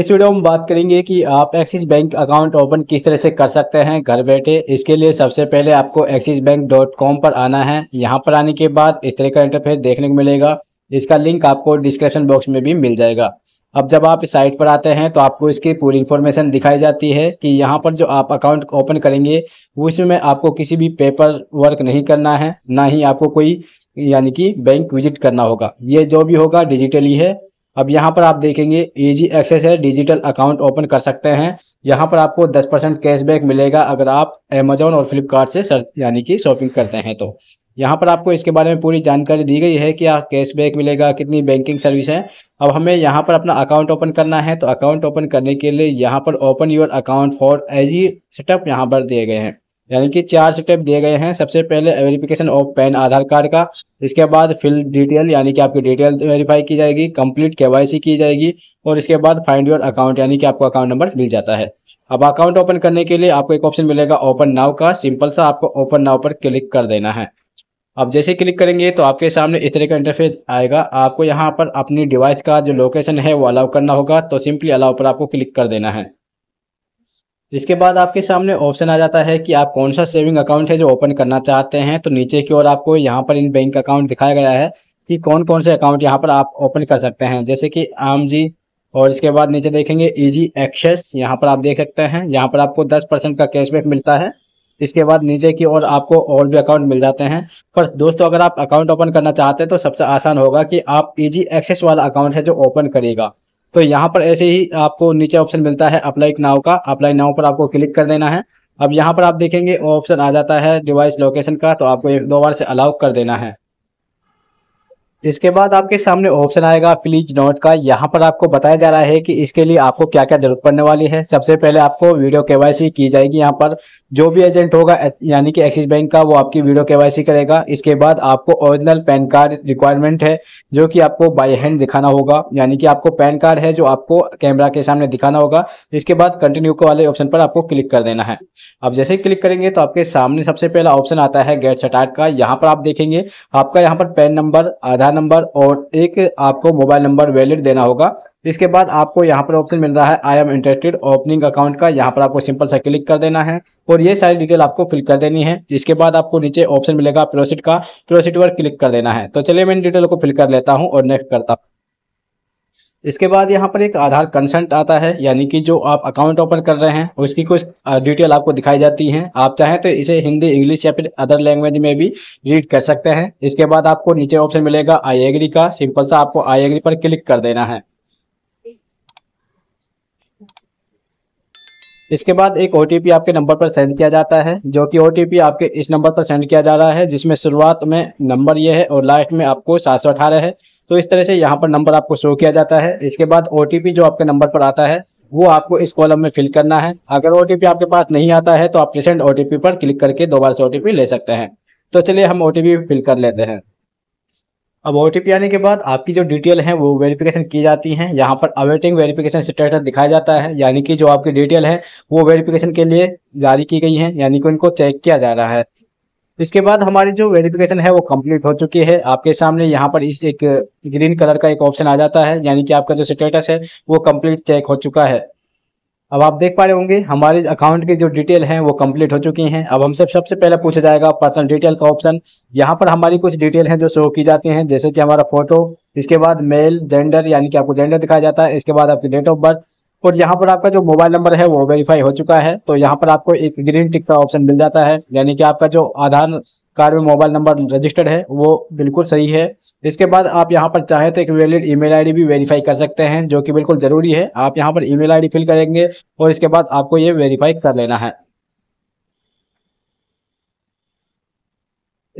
इस वीडियो में बात करेंगे कि आप एक्सिस बैंक अकाउंट ओपन किस तरह से कर सकते हैं घर बैठे इसके लिए सबसे पहले आपको एक्सिस बैंक डॉट कॉम पर आना है यहाँ पर आने के बाद इस तरह का इंटरफेस देखने को मिलेगा इसका लिंक आपको डिस्क्रिप्शन बॉक्स में भी मिल जाएगा अब जब आप इस साइट पर आते हैं तो आपको इसकी पूरी इन्फॉर्मेशन दिखाई जाती है कि यहाँ पर जो आप अकाउंट ओपन करेंगे उसमें आपको किसी भी पेपर वर्क नहीं करना है ना ही आपको कोई यानी कि बैंक विजिट करना होगा ये जो भी होगा डिजिटली है अब यहाँ पर आप देखेंगे इजी एक्सेस है डिजिटल अकाउंट ओपन कर सकते हैं यहाँ पर आपको 10 परसेंट कैशबैक मिलेगा अगर आप अमेजोन और फ्लिपकार्ट से सर्च यानी कि शॉपिंग करते हैं तो यहाँ पर आपको इसके बारे में पूरी जानकारी दी गई है कि आप कैशबैक मिलेगा कितनी बैंकिंग सर्विस है अब हमें यहाँ पर अपना अकाउंट ओपन करना है तो अकाउंट ओपन करने के लिए यहाँ पर open your account for easy setup यहाँ पर दिए गए हैं यानी कि चार स्टेप दिए गए हैं सबसे पहले verification of PAN Aadhaar card का इसके बाद फिल डिटेल यानी कि आपकी डिटेल वेरीफाई की जाएगी कंप्लीट केवाईसी की जाएगी और इसके बाद फाइंड योर अकाउंट यानी कि आपको अकाउंट नंबर मिल जाता है अब अकाउंट ओपन करने के लिए आपको एक ऑप्शन मिलेगा ओपन नाव का सिंपल सा आपको ओपन नाव पर क्लिक कर देना है अब जैसे क्लिक करेंगे तो आपके सामने इस तरह का इंटरफेस आएगा आपको यहाँ पर अपनी डिवाइस का जो लोकेशन है वो अलाउ करना होगा तो सिंपली अलाउ पर आपको क्लिक कर देना है इसके बाद आपके सामने ऑप्शन आ जाता है कि आप कौन सा सेविंग अकाउंट है जो ओपन करना चाहते हैं तो नीचे की ओर आपको यहाँ पर इन बैंक अकाउंट दिखाया गया है कि कौन कौन से अकाउंट यहाँ पर आप ओपन कर सकते हैं जैसे कि आम जी और इसके बाद नीचे देखेंगे इजी एक्सेस यहाँ पर आप देख सकते हैं यहाँ पर आपको दस परसेंट का कैशबैक मिलता है इसके बाद नीचे की ओर आपको और भी अकाउंट मिल जाते हैं पर दोस्तों अगर आप अकाउंट ओपन करना चाहते हैं तो सबसे आसान होगा कि आप इजी एक्सेस वाला अकाउंट है जो ओपन करेगा तो यहाँ पर ऐसे ही आपको नीचे ऑप्शन मिलता है अप्लाई नाव का अप्लाई नाव पर आपको क्लिक कर देना है अब यहाँ पर आप देखेंगे ऑप्शन आ जाता है डिवाइस लोकेशन का तो आपको एक दो बार से अलाउ कर देना है इसके बाद आपके सामने ऑप्शन आएगा फ्लीज नोट का यहाँ पर आपको बताया जा रहा है कि इसके लिए आपको क्या क्या जरूरत पड़ने वाली है सबसे पहले आपको वीडियो केवाईसी की जाएगी यहाँ पर जो भी एजेंट होगा यानी कि एक्सिस बैंक का वो आपकी वीडियो केवाईसी करेगा इसके बाद आपको ओरिजिनल पैन कार्ड रिक्वायरमेंट है जो कि आपको बाय हैंड दिखाना होगा यानी कि आपको पैन कार्ड है जो आपको कैमरा के सामने दिखाना होगा इसके बाद कंटिन्यू के वाले ऑप्शन पर आपको क्लिक कर देना है अब जैसे ही क्लिक करेंगे तो आपके सामने सबसे पहला ऑप्शन आता है गेट सटार्ट का यहाँ पर आप देखेंगे आपका यहाँ पर पैन नंबर आधार नंबर और एक आपको मोबाइल नंबर वैलिड देना होगा इसके बाद आपको यहाँ पर ऑप्शन मिल रहा है I am interested opening account का यहाँ पर आपको सिंपल सा क्लिक कर देना है और ये सारी डिटेल आपको फिल कर देनी है जिसके बाद आपको नीचे ऑप्शन मिलेगा प्रोसिट का प्रोसिट पर क्लिक कर देना है तो चलिए मैं इन डिटेल को फिल कर लेता हूँ और नेक्स्ट करता हूँ इसके बाद यहाँ पर एक आधार कंसेंट आता है यानी कि जो आप अकाउंट ओपन कर रहे हैं उसकी कुछ डिटेल आपको दिखाई जाती हैं आप चाहें तो इसे हिंदी इंग्लिश या फिर अदर लैंग्वेज में भी रीड कर सकते हैं इसके बाद आपको नीचे ऑप्शन मिलेगा आई एग्री का सिंपल सा आपको आई एग्री पर क्लिक कर देना है इसके बाद एक ओ आपके नंबर पर सेंड किया जाता है जो कि ओ आपके इस नंबर पर सेंड किया जा रहा है जिसमें शुरुआत में नंबर ये है और लास्ट में आपको सात सौ अठारह है तो इस तरह से यहाँ पर नंबर आपको शो किया जाता है इसके बाद ओ जो आपके नंबर पर आता है वो आपको इस कॉलम में फिल करना है अगर ओ आपके पास नहीं आता है तो आप रिसेंट ओ पर क्लिक करके दोबारा से ओ ले सकते हैं तो चलिए हम ओ फिल कर लेते हैं अब ओ आने के बाद आपकी जो डिटेल है वो वेरिफिकेशन की जाती है यहाँ पर अवेटिंग वेरिफिकेशन स्टेटस दिखाया जाता है यानी कि जो आपकी डिटेल है वो वेरिफिकेशन के लिए जारी की गई है यानी कि उनको चेक किया जा रहा है इसके बाद हमारी जो वेरिफिकेशन है वो कंप्लीट हो चुकी है आपके सामने यहाँ पर इस एक ग्रीन कलर का एक ऑप्शन आ जाता है यानी कि आपका जो स्टेटस है वो कम्प्लीट चेक हो चुका है अब आप देख पा रहे होंगे हमारे अकाउंट की जो डिटेल है वो कंप्लीट हो चुकी हैं अब हमसे सबसे पहले पूछा जाएगा पर्सनल डिटेल का ऑप्शन यहाँ पर हमारी कुछ डिटेल है जो शो की जाती हैं जैसे कि हमारा फोटो इसके बाद मेल जेंडर यानी कि आपको जेंडर दिखाया जाता है इसके बाद आपकी डेट ऑफ बर्थ और यहाँ पर आपका जो मोबाइल नंबर है वो वेरीफाई हो चुका है तो यहाँ पर आपको एक ग्रीन टिक का ऑप्शन मिल जाता है यानी कि आपका जो आधार कार्ड में मोबाइल नंबर रजिस्टर्ड है वो बिल्कुल सही है इसके बाद आप यहाँ पर चाहे तो एक वैलिड ईमेल आईडी भी वेरीफाई कर सकते हैं जो कि बिल्कुल ज़रूरी है आप यहाँ पर ईमेल आईडी फिल करेंगे और इसके बाद आपको ये वेरीफाई कर लेना है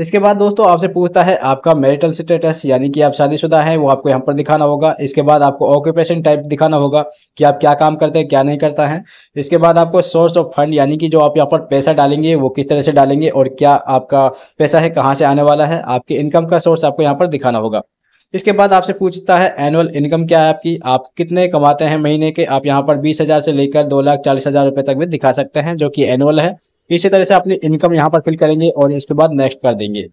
इसके बाद दोस्तों आपसे पूछता है आपका मैरिटल स्टेटस यानी कि आप शादीशुदा हैं वो आपको यहाँ पर दिखाना होगा इसके बाद आपको ऑक्यूपेशन टाइप दिखाना होगा कि आप क्या काम करते हैं क्या नहीं करता है इसके बाद आपको सोर्स ऑफ फंड यानी कि जो आप यहाँ पर पैसा डालेंगे वो किस तरह से डालेंगे और क्या आपका पैसा है कहाँ से आने वाला है आपकी इनकम का सोर्स आपको यहाँ पर दिखाना होगा इसके बाद आपसे पूछता है एनुअल इनकम क्या है आपकी आप कितने कमाते हैं महीने के आप यहाँ पर बीस हज़ार से लेकर दो लाख चालीस हज़ार रुपये तक भी दिखा सकते हैं जो कि एनुअल है इसी तरह से अपनी इनकम यहाँ पर फिल करेंगे और इसके बाद नेक्स्ट कर देंगे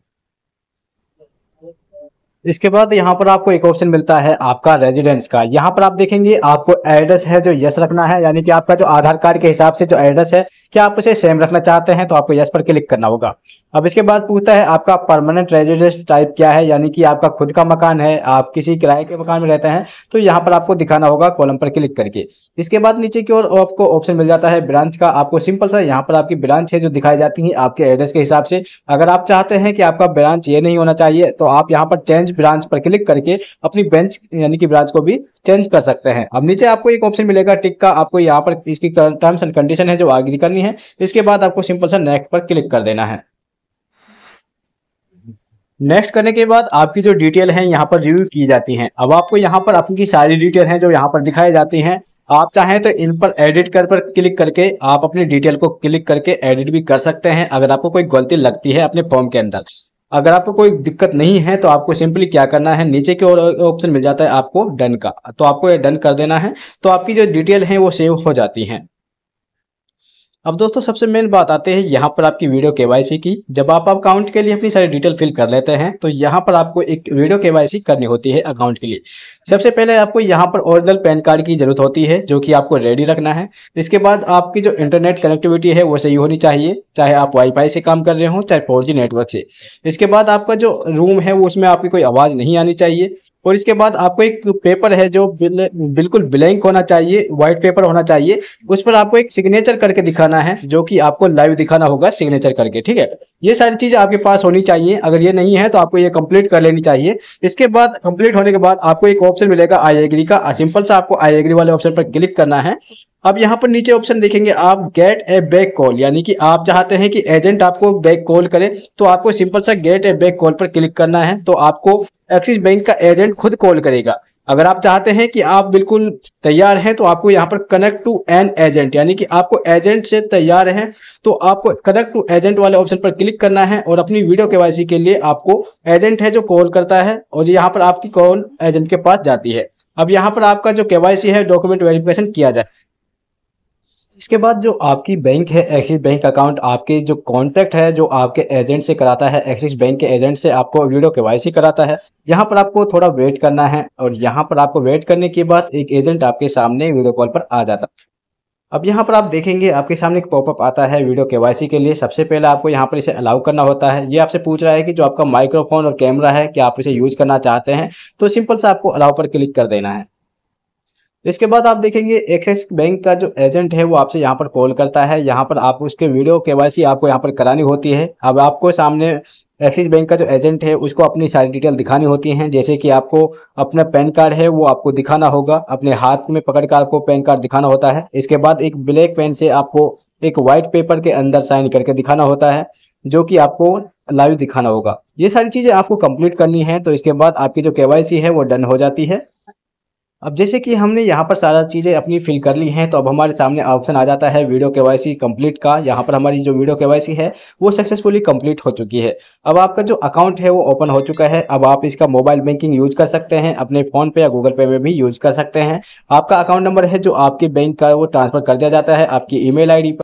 इसके बाद यहाँ पर आपको एक ऑप्शन मिलता है आपका रेजिडेंस का यहाँ पर आप देखेंगे आपको एड्रेस है जो यस रखना है यानी कि आपका जो आधार कार्ड के हिसाब से जो एड्रेस है क्या आप उसे सेम रखना चाहते हैं तो आपको यस पर क्लिक करना होगा अब इसके बाद पूछता है आपका परमानेंट रेजिडेंस टाइप क्या है यानी कि आपका खुद का मकान है आप किसी किराए के मकान में रहते हैं तो यहाँ पर आपको दिखाना होगा कॉलम पर क्लिक करके इसके बाद नीचे की ओर आपको ऑप्शन मिल जाता है ब्रांच का आपको सिंपल सा यहाँ पर आपकी ब्रांच है जो दिखाई जाती है आपके एड्रेस के हिसाब से अगर आप चाहते हैं कि आपका ब्रांच ये नहीं होना चाहिए तो आप यहाँ पर चेंज चेंज ब्रांच पर क्लिक करके अपनी बेंच यानी कि ब्रांच को भी चेंज कर सकते हैं अब नीचे आपको एक ऑप्शन मिलेगा टिक का आपको यहाँ पर इसकी टर्म्स एंड कंडीशन है जो आगे करनी है इसके बाद आपको सिंपल सा नेक्स्ट पर क्लिक कर देना है नेक्स्ट करने के बाद आपकी जो डिटेल है यहाँ पर रिव्यू की जाती है अब आपको यहाँ पर आपकी सारी डिटेल है जो यहाँ पर दिखाई जाती है आप चाहें तो इन पर एडिट कर पर क्लिक करके आप अपनी डिटेल को क्लिक करके एडिट भी कर सकते हैं अगर आपको कोई गलती लगती है अपने फॉर्म के अंदर अगर आपको कोई दिक्कत नहीं है तो आपको सिंपली क्या करना है नीचे की ओर ऑप्शन मिल जाता है आपको डन का तो आपको ये डन कर देना है तो आपकी जो डिटेल है वो सेव हो जाती है अब दोस्तों सबसे मेन बात आते हैं यहाँ पर आपकी वीडियो केवाईसी की जब आप अकाउंट के लिए अपनी सारी डिटेल फिल कर लेते हैं तो यहाँ पर आपको एक वीडियो केवाईसी करनी होती है अकाउंट के लिए सबसे पहले आपको यहाँ पर ओरिजिनल पैन कार्ड की जरूरत होती है जो कि आपको रेडी रखना है इसके बाद आपकी जो इंटरनेट कनेक्टिविटी है वो सही होनी चाहिए चाहे आप वाईफाई से काम कर रहे हो चाहे फोर नेटवर्क से इसके बाद आपका जो रूम है उसमें आपकी कोई आवाज़ नहीं आनी चाहिए और इसके बाद आपको एक पेपर है जो बिल, बिल्कुल ब्लैंक होना चाहिए व्हाइट पेपर होना चाहिए उस पर आपको एक सिग्नेचर करके दिखाना है जो कि आपको लाइव दिखाना होगा सिग्नेचर करके ठीक है ये सारी चीज़ें आपके पास होनी चाहिए अगर ये नहीं है तो आपको ये कंप्लीट कर लेनी चाहिए इसके बाद कंप्लीट होने के बाद आपको एक ऑप्शन मिलेगा आई एग्री का सिंपल सा आपको आई एग्री वाले ऑप्शन पर क्लिक करना है अब यहाँ पर नीचे ऑप्शन देखेंगे आप गेट ए बैक कॉल यानी कि आप चाहते हैं कि एजेंट आपको बैक कॉल करे तो आपको सिंपल सा गेट ए बैक कॉल पर क्लिक करना है तो आपको एक्सिस बैंक का एजेंट खुद कॉल करेगा अगर आप चाहते हैं कि आप बिल्कुल तैयार हैं तो आपको यहाँ पर कनेक्ट टू एन एजेंट यानी कि आपको एजेंट से तैयार हैं तो आपको कनेक्ट टू एजेंट वाले ऑप्शन पर क्लिक करना है और अपनी वीडियो के के लिए आपको एजेंट है जो कॉल करता है और यहाँ पर आपकी कॉल एजेंट के पास जाती है अब यहाँ पर आपका जो के है डॉक्यूमेंट वेरिफिकेशन किया जाए इसके बाद जो आपकी बैंक है एक्सिस बैंक अकाउंट आपके जो कॉन्टैक्ट है जो आपके एजेंट से कराता है एक्सिस बैंक के एजेंट से आपको वीडियो के वाई कराता है यहाँ पर आपको थोड़ा वेट करना है और यहाँ पर आपको वेट करने के बाद एक एजेंट आपके सामने वीडियो कॉल पर आ जाता है अब यहाँ पर आप देखेंगे आपके सामने एक पॉपअप आता है वीडियो के के लिए सबसे पहले आपको यहाँ पर इसे अलाउ करना होता है ये आपसे पूछ रहा है कि जो आपका माइक्रोफोन और कैमरा है क्या आप इसे यूज करना चाहते हैं तो सिंपल से आपको अलाउ पर क्लिक कर देना है इसके बाद आप देखेंगे एक्सिस बैंक का जो एजेंट है वो आपसे यहाँ पर कॉल करता है यहाँ पर आप उसके वीडियो केवाईसी आपको यहाँ पर करानी होती है अब आपको सामने एक्सिस बैंक का जो एजेंट है उसको अपनी सारी डिटेल दिखानी होती हैं जैसे कि आपको अपना पैन कार्ड है वो आपको दिखाना होगा अपने हाथ में पकड़ कर आपको पैन कार्ड दिखाना होता है इसके बाद एक ब्लैक पेन से आपको एक व्हाइट पेपर के अंदर साइन करके दिखाना होता है जो कि आपको लाइव दिखाना होगा ये सारी चीज़ें आपको कंप्लीट करनी है तो इसके बाद आपकी जो केवाईसी है वो डन हो जाती है अब जैसे कि हमने यहाँ पर सारा चीज़ें अपनी फिल कर ली हैं तो अब हमारे सामने ऑप्शन आ जाता है वीडियो के वाई कंप्लीट का यहाँ पर हमारी जो वीडियो के वाई है वो सक्सेसफुली कंप्लीट हो चुकी है अब आपका जो अकाउंट है वो ओपन हो चुका है अब आप इसका मोबाइल बैंकिंग यूज कर सकते हैं अपने फ़ोन पे या गूगल पे में भी यूज कर सकते हैं आपका अकाउंट नंबर है जो आपके बैंक का वो ट्रांसफ़र कर दिया जाता है आपकी ई मेल पर